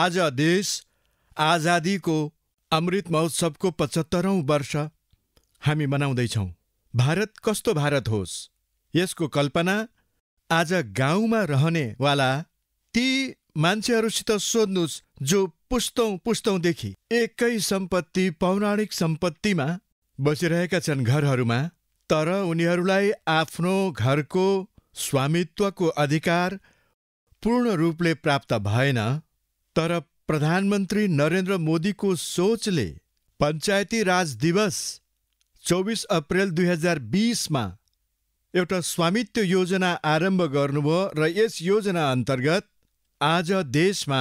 आज देश आजादीको अमृत महोत्सवको पचहत्तरौँ वर्ष हामी मनाउँदैछौँ। भारत कस्तो भारत होस् यसको कल्पना आज गाउँमा रहनेवाला ती मान्छेहरूसित सोध्नुहोस् जो पुस्तौँ पुस्तौँदेखि एकै सम्पत्ति पौराणिक सम्पत्तिमा बसिरहेका छन् घरहरूमा तर उनीहरूलाई आफ्नो घरको स्वामित्वको अधिकार पूर्ण रूपले प्राप्त भएन तर प्रधानमन्त्री नरेन्द्र मोदीको सोचले पञ्चायती राज दिवस, चौबिस अप्रेल दुई हजार बिसमा एउटा स्वामित्व योजना आरम्भ गर्नुभयो र यस योजना अन्तर्गत आज देशमा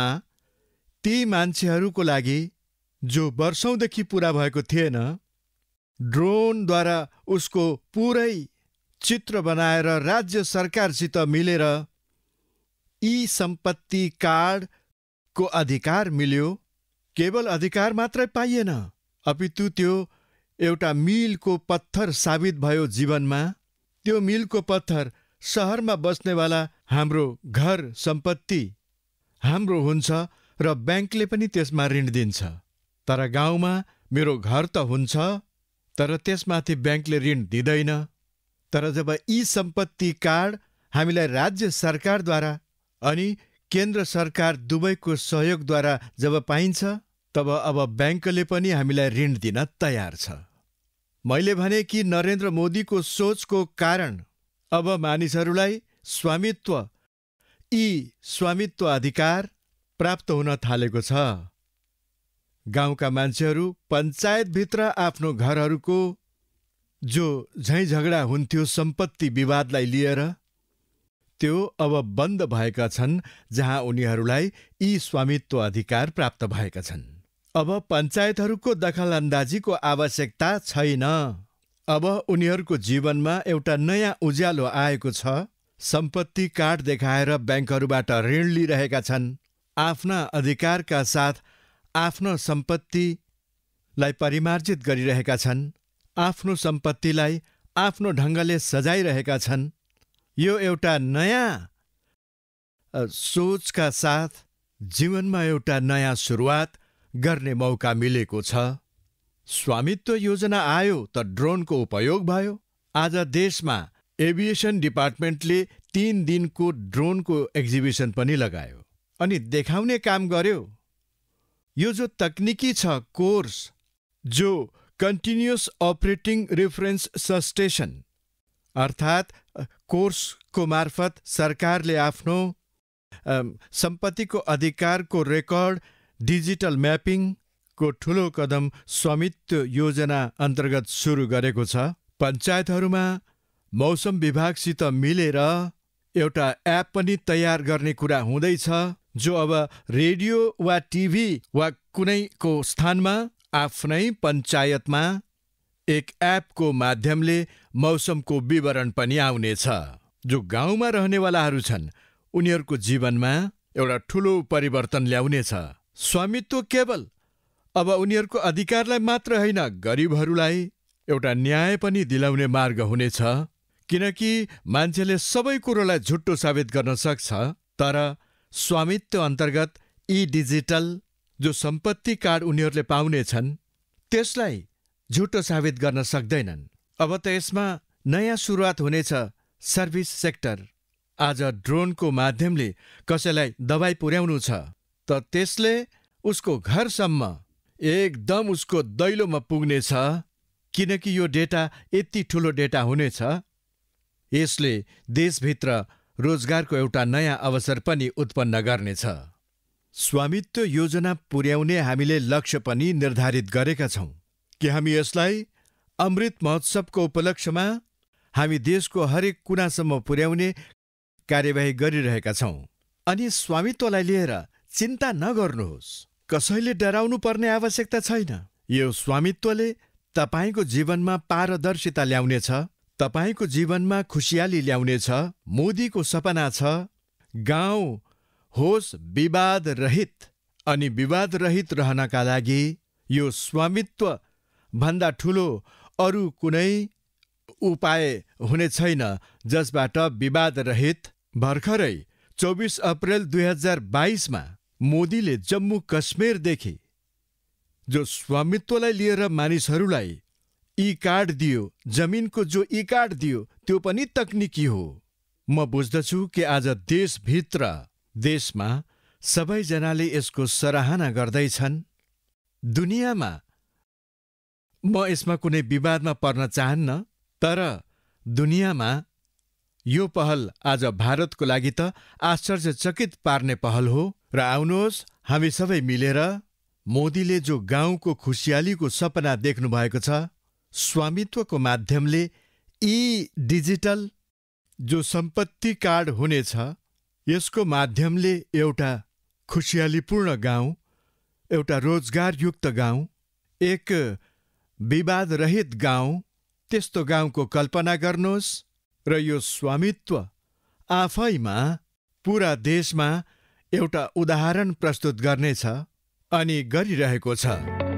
ती मान्छेहरूको लागि जो वर्षौँदेखि पुरा भएको थिएन ड्रोनद्वारा उसको पुरै चित्र बनाएर राज्य सरकारसित मिलेर ई सम्पत्ति कार्ड को अधिकार मिल्यो केवल अधिकार मात्रै पाइएन अपितु त्यो एउटा मिलको पत्थर साबित भयो जीवनमा त्यो मिलको पत्थर सहरमा बस्नेवाला हाम्रो घर सम्पत्ति हाम्रो हुन्छ र ब्याङ्कले पनि त्यसमा ऋण दिन्छ तर गाउँमा मेरो घर त हुन्छ तर त्यसमाथि ब्याङ्कले ऋण दिँदैन तर जब यी सम्पत्ति कार्ड हामीलाई राज्य सरकारद्वारा अनि केन्द्र सरकार दुवैको सहयोगद्वारा जब पाइन्छ तब अब ब्याङ्कले पनि हामीलाई ऋण दिन तयार छ। मैले भने कि नरेन्द्र मोदीको सोचको कारण अब मानिसहरूलाई स्वामित्व यी स्वामित्व अधिकार प्राप्त हुन थालेको छ। गाउँका मान्छेहरू पञ्चायतभित्र आफ्नो घरहरूको जो झैँझगडा हुन्थ्यो सम्पत्ति विवादलाई लिएर त्यो अब बन्द भएका छन् जहाँ उनीहरूलाई यी स्वामित्व अधिकार प्राप्त भएका छन्। अब पञ्चायतहरूको दखलअन्दाजीको आवश्यकता छैन। अब उनीहरूको जीवनमा एउटा नयाँ उज्यालो आएको छ, सम्पत्ति कार्ड देखाएर ब्याङ्कहरूबाट ऋण लिइरहेका छन्, आफ्ना अधिकारका साथ आफ्नो सम्पत्तिलाई परिमार्जित गरिरहेका छन्, आफ्नो सम्पत्तिलाई आफ्नो ढङ्गले सजाइरहेका छन्। यो एउटा नयाँ सोचका साथ जीवनमा एउटा नयाँ सुरुवात गर्ने मौका मिलेको छ। स्वामित्व योजना आयो त ड्रोनको उपयोग भयो। आज देशमा एभिएसन डिपार्टमेन्टले तिन दिनको ड्रोनको एक्जिबिसन पनि लगायो अनि देखाउने काम गर्यो। यो जो तकनिकी छ कोर्स जो कन्टिन्युस अपरेटिङ रेफरेन्स सस्टेसन अर्थात् कोर्सको मार्फत सरकारले आफ्नो सम्पत्तिको अधिकारको रेकर्ड डिजिटल म्यापिङको ठुलो कदम स्वामित्व योजना अन्तर्गत सुरु गरेको छ पञ्चायतहरूमा मौसम विभागसित मिलेर एउटा एप पनि तयार गर्ने कुरा हुँदैछ जो अब रेडियो वा टिभी वा कुनैको स्थानमा आफ्नै पञ्चायतमा एक एपको माध्यमले मौसमको विवरण पनि आउनेछ। जो गाउँमा रहनेवालाहरू छन् उनीहरूको जीवनमा एउटा ठुलो परिवर्तन ल्याउनेछ। स्वामित्व केवल अब उनीहरूको अधिकारलाई मात्र होइन गरिबहरूलाई एउटा न्याय पनि दिलाउने मार्ग हुनेछ किनकि मान्छेले सबै कुरोलाई झुट्टो साबित गर्न सक्छ तर स्वामित्व अन्तर्गत ई डिजिटल जो सम्पत्ति कार्ड उनीहरूले पाउनेछन् त्यसलाई झुटो साबित गर्न सक्दैनन् अब त यसमा नयाँ सुरुवात हुनेछ सर्भिस सेक्टर। आज ड्रोनको माध्यमले कसैलाई दबाई पुर्याउनु छ त त्यसले उसको घरसम्म एकदम उसको दैलोमा पुग्नेछ किनकि यो डेटा यति ठुलो डेटा हुनेछ यसले देशभित्र रोजगारको एउटा नयाँ अवसर पनि उत्पन्न गर्नेछ स्वामित्व योजना पुर्याउने हामीले लक्ष्य पनि निर्धारित गरेका छौँ कि हामी यसलाई अमृत महोत्सवको उपलक्ष्यमा हामी देशको हरेक कुनासम्म पुर्याउने कार्यवाही गरिरहेका छौँ अनि स्वामित्वलाई लिएर चिन्ता नगर्नुहोस् कसैले डराउनु पर्ने आवश्यकता छैन यो स्वामित्वले तपाईँको जीवनमा पारदर्शिता ल्याउनेछ तपाईँको जीवनमा खुसियाली ल्याउनेछ मोदीको सपना छ गाउँ होस् विवाद रहित अनि विवाद रहित रहनका लागि यो स्वामित्व भन्दा ठुलो अरू कुनै उपाय हुने छैन जसबाट विवादरहित भर्खरै चौबिस अप्रेल दुई हजार बाइसमा मोदीले जम्मू कश्मीरदेखि जो स्वामित्वलाई लिएर मानिसहरूलाई ई कार्ड दियो जमिनको जो ई कार्ड दियो त्यो पनि तकनिकी हो म बुझ्दछु कि आज देशभित्र देशमा सबैजनाले यसको सराहना गर्दैछन् दुनियाँमा म यसमा कुनै विवादमा पर्न चाहन्न तर दुनियाँमा यो पहल आज भारतको लागि त आश्चर्यचकित पार्ने पहल हो र आउनुहोस् हामी सबै मिलेर मोदीले जो गाउँको खुसियालीको सपना देख्नुभएको छ स्वामित्वको माध्यमले ई डिजिटल जो सम्पत्ति कार्ड हुनेछ यसको माध्यमले एउटा खुसियालीपूर्ण गाउँ एउटा रोजगारयुक्त गाउँ एक विवादरहित गाउँ, त्यस्तो गाउँको कल्पना गर्नुहोस् र यो स्वामित्व आफैमा पुरा देशमा एउटा उदाहरण प्रस्तुत गर्नेछ अनि गरिरहेको छ।